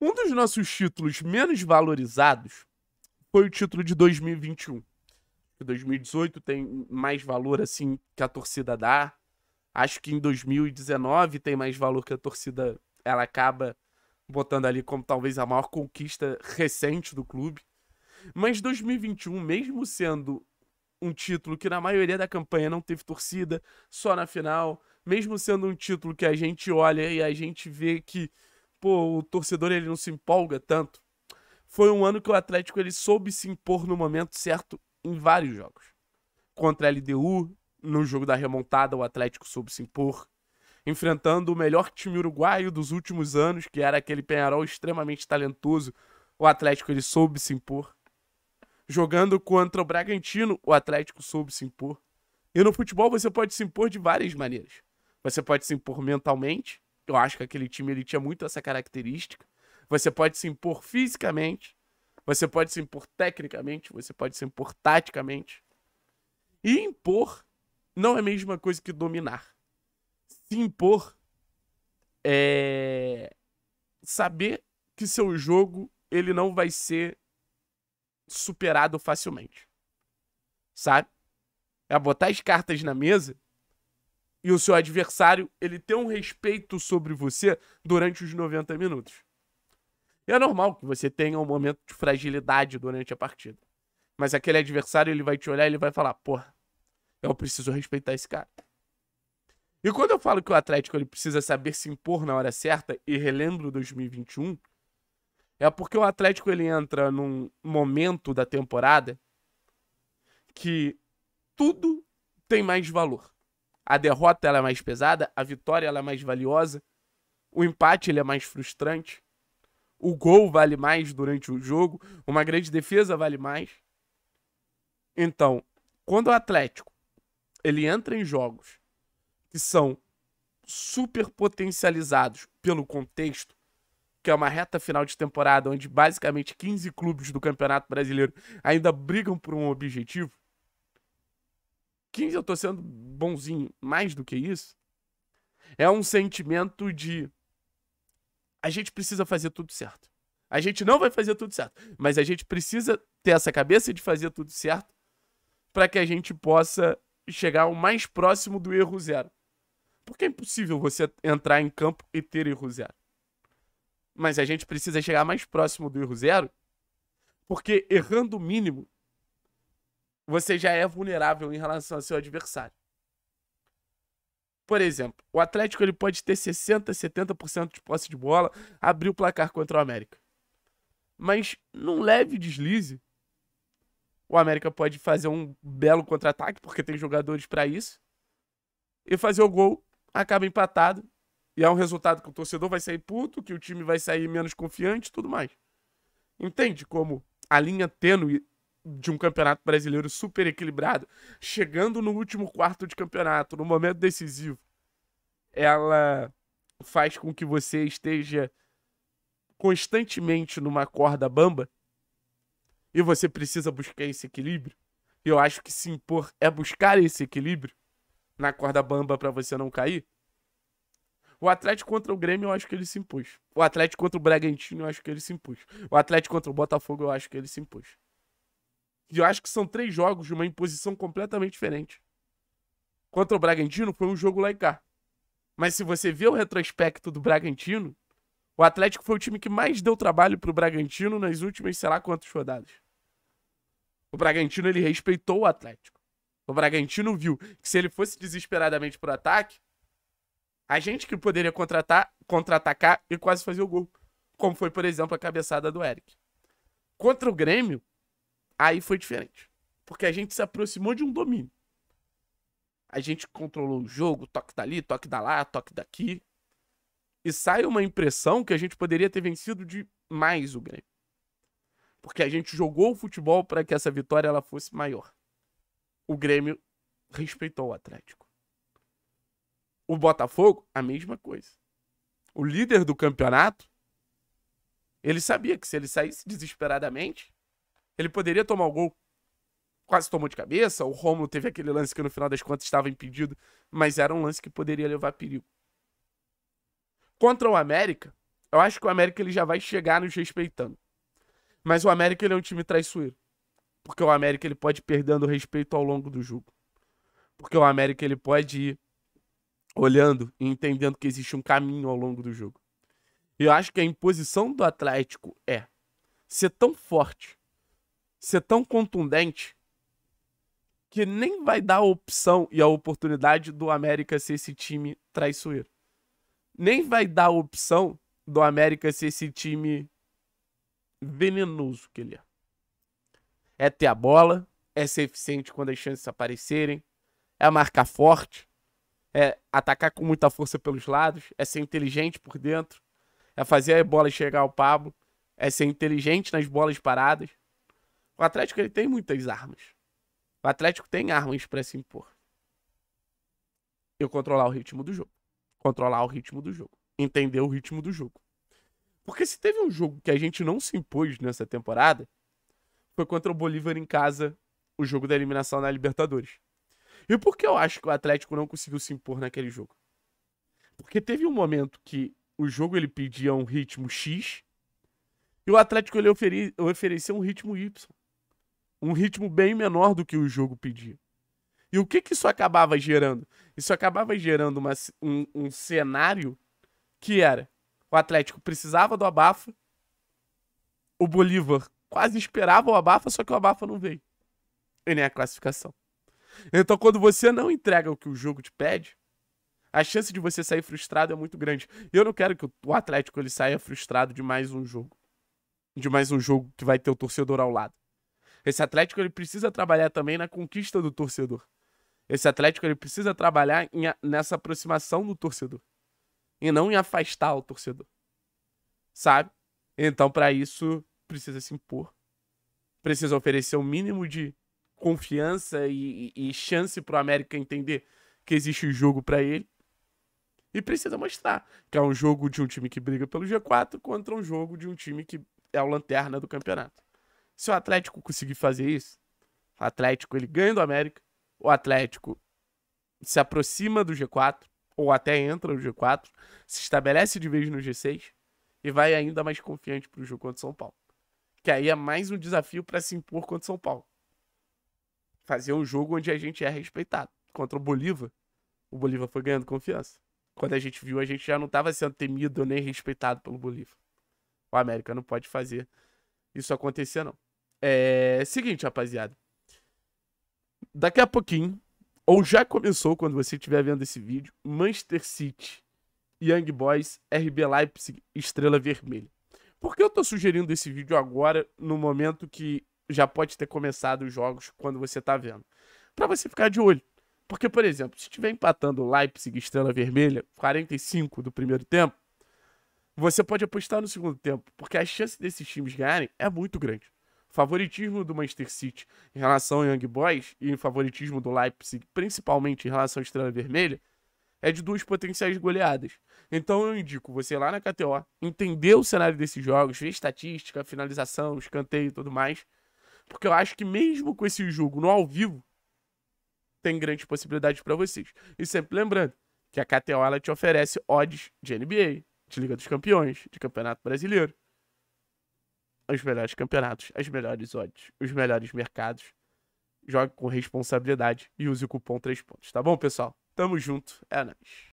Um dos nossos títulos menos valorizados foi o título de 2021. 2018 tem mais valor assim que a torcida dá. Acho que em 2019 tem mais valor que a torcida ela acaba botando ali como talvez a maior conquista recente do clube. Mas 2021, mesmo sendo um título que na maioria da campanha não teve torcida, só na final, mesmo sendo um título que a gente olha e a gente vê que pô, o torcedor ele não se empolga tanto. Foi um ano que o Atlético ele soube se impor no momento certo em vários jogos. Contra a LDU, no jogo da remontada, o Atlético soube se impor. Enfrentando o melhor time uruguaio dos últimos anos, que era aquele Penharol extremamente talentoso, o Atlético ele soube se impor. Jogando contra o Bragantino, o Atlético soube se impor. E no futebol você pode se impor de várias maneiras. Você pode se impor mentalmente, eu acho que aquele time ele tinha muito essa característica. Você pode se impor fisicamente, você pode se impor tecnicamente, você pode se impor taticamente. E impor não é a mesma coisa que dominar. Se impor é saber que seu jogo ele não vai ser superado facilmente. Sabe? É botar as cartas na mesa e o seu adversário ele ter um respeito sobre você durante os 90 minutos. E é normal que você tenha um momento de fragilidade durante a partida. Mas aquele adversário ele vai te olhar e ele vai falar: porra, eu preciso respeitar esse cara. E quando eu falo que o Atlético ele precisa saber se impor na hora certa, e relembro 2021, é porque o Atlético ele entra num momento da temporada que tudo tem mais valor. A derrota ela é mais pesada, a vitória ela é mais valiosa, o empate ele é mais frustrante, o gol vale mais durante o jogo, uma grande defesa vale mais. Então, quando o Atlético ele entra em jogos que são super potencializados pelo contexto, que é uma reta final de temporada onde basicamente 15 clubes do Campeonato Brasileiro ainda brigam por um objetivo, quem eu tô sendo bonzinho. Mais do que isso, é um sentimento de a gente precisa fazer tudo certo. A gente não vai fazer tudo certo, mas a gente precisa ter essa cabeça de fazer tudo certo para que a gente possa chegar o mais próximo do erro zero. Porque é impossível você entrar em campo e ter erro zero. Mas a gente precisa chegar mais próximo do erro zero, porque errando o mínimo, você já é vulnerável em relação ao seu adversário. Por exemplo, o Atlético ele pode ter 60, 70% de posse de bola, abrir o placar contra o América. Mas num leve deslize, o América pode fazer um belo contra-ataque, porque tem jogadores para isso, e fazer o gol, acaba empatado, e é um resultado que o torcedor vai sair puto, que o time vai sair menos confiante e tudo mais. Entende como a linha tênue de um campeonato brasileiro super equilibrado, chegando no último quarto de campeonato, no momento decisivo, ela faz com que você esteja constantemente numa corda bamba e você precisa buscar esse equilíbrio. Eu acho que se impor é buscar esse equilíbrio na corda bamba para você não cair. O Atlético contra o Grêmio, eu acho que ele se impôs. O Atlético contra o Bragantino, eu acho que ele se impôs. O Atlético contra o Botafogo, eu acho que ele se impôs eu acho que são três jogos de uma imposição completamente diferente. Contra o Bragantino foi um jogo lá e cá. Mas se você vê o retrospecto do Bragantino, o Atlético foi o time que mais deu trabalho pro Bragantino nas últimas, sei lá quantas rodadas. O Bragantino ele respeitou o Atlético. O Bragantino viu que se ele fosse desesperadamente pro ataque, a gente que poderia contratar, contra-atacar e quase fazer o gol. Como foi, por exemplo, a cabeçada do Eric. Contra o Grêmio, Aí foi diferente. Porque a gente se aproximou de um domínio. A gente controlou o jogo, toque dali, toque da lá, toque daqui. E sai uma impressão que a gente poderia ter vencido demais o Grêmio. Porque a gente jogou o futebol para que essa vitória ela fosse maior. O Grêmio respeitou o Atlético. O Botafogo, a mesma coisa. O líder do campeonato, ele sabia que se ele saísse desesperadamente, ele poderia tomar o gol, quase tomou de cabeça. O Romulo teve aquele lance que no final das contas estava impedido, mas era um lance que poderia levar perigo. Contra o América, eu acho que o América ele já vai chegar nos respeitando. Mas o América ele é um time traiçoeiro. Porque o América ele pode ir perdendo respeito ao longo do jogo. Porque o América ele pode ir olhando e entendendo que existe um caminho ao longo do jogo. E eu acho que a imposição do Atlético é ser tão forte ser tão contundente que nem vai dar a opção e a oportunidade do América ser esse time traiçoeiro. Nem vai dar a opção do América ser esse time venenoso que ele é. É ter a bola, é ser eficiente quando as chances aparecerem, é marcar forte, é atacar com muita força pelos lados, é ser inteligente por dentro, é fazer a bola chegar ao Pablo, é ser inteligente nas bolas paradas, o Atlético ele tem muitas armas. O Atlético tem armas para se impor. Eu controlar o ritmo do jogo. Controlar o ritmo do jogo. Entender o ritmo do jogo. Porque se teve um jogo que a gente não se impôs nessa temporada, foi contra o Bolívar em casa, o jogo da eliminação na Libertadores. E por que eu acho que o Atlético não conseguiu se impor naquele jogo? Porque teve um momento que o jogo ele pedia um ritmo X e o Atlético ele ofereceu um ritmo Y um ritmo bem menor do que o jogo pedia. E o que, que isso acabava gerando? Isso acabava gerando uma, um, um cenário que era: o Atlético precisava do abafa, o Bolívar quase esperava o abafa, só que o abafa não veio. E nem a classificação. Então, quando você não entrega o que o jogo te pede, a chance de você sair frustrado é muito grande. E eu não quero que o Atlético ele saia frustrado de mais um jogo. De mais um jogo que vai ter o torcedor ao lado. Esse Atlético ele precisa trabalhar também na conquista do torcedor. Esse Atlético ele precisa trabalhar em, nessa aproximação do torcedor e não em afastar o torcedor, sabe? Então para isso precisa se impor, precisa oferecer o um mínimo de confiança e, e, e chance para o América entender que existe o um jogo para ele e precisa mostrar que é um jogo de um time que briga pelo G4 contra um jogo de um time que é o lanterna do campeonato. Se o Atlético conseguir fazer isso, o Atlético ele ganha do América, o Atlético se aproxima do G4 ou até entra no G4, se estabelece de vez no G6 e vai ainda mais confiante para o jogo contra o São Paulo. Que aí é mais um desafio para se impor contra o São Paulo. Fazer um jogo onde a gente é respeitado. Contra o Bolívar, o Bolívar foi ganhando confiança. Quando a gente viu, a gente já não estava sendo temido nem respeitado pelo Bolívar. O América não pode fazer isso acontecer, não. É seguinte, rapaziada. Daqui a pouquinho, ou já começou quando você estiver vendo esse vídeo, Manchester City, Young Boys, RB Leipzig, Estrela Vermelha. Por que eu tô sugerindo esse vídeo agora, no momento que já pode ter começado os jogos quando você tá vendo? Para você ficar de olho. Porque, por exemplo, se estiver empatando Leipzig Estrela Vermelha, 45 do primeiro tempo, você pode apostar no segundo tempo, porque a chance desses times ganharem é muito grande favoritismo do Manchester City em relação ao Young Boys e favoritismo do Leipzig, principalmente em relação à Estrela Vermelha, é de duas potenciais goleadas. Então eu indico você lá na KTO, entender o cenário desses jogos, ver estatística, finalização, escanteio e tudo mais. Porque eu acho que mesmo com esse jogo no ao vivo, tem grandes possibilidades para vocês. E sempre lembrando que a KTO ela te oferece odds de NBA, de Liga dos Campeões, de Campeonato Brasileiro os melhores campeonatos, as melhores odds, os melhores mercados. Jogue com responsabilidade e use o cupom 3 pontos, tá bom, pessoal? Tamo junto, é nóis.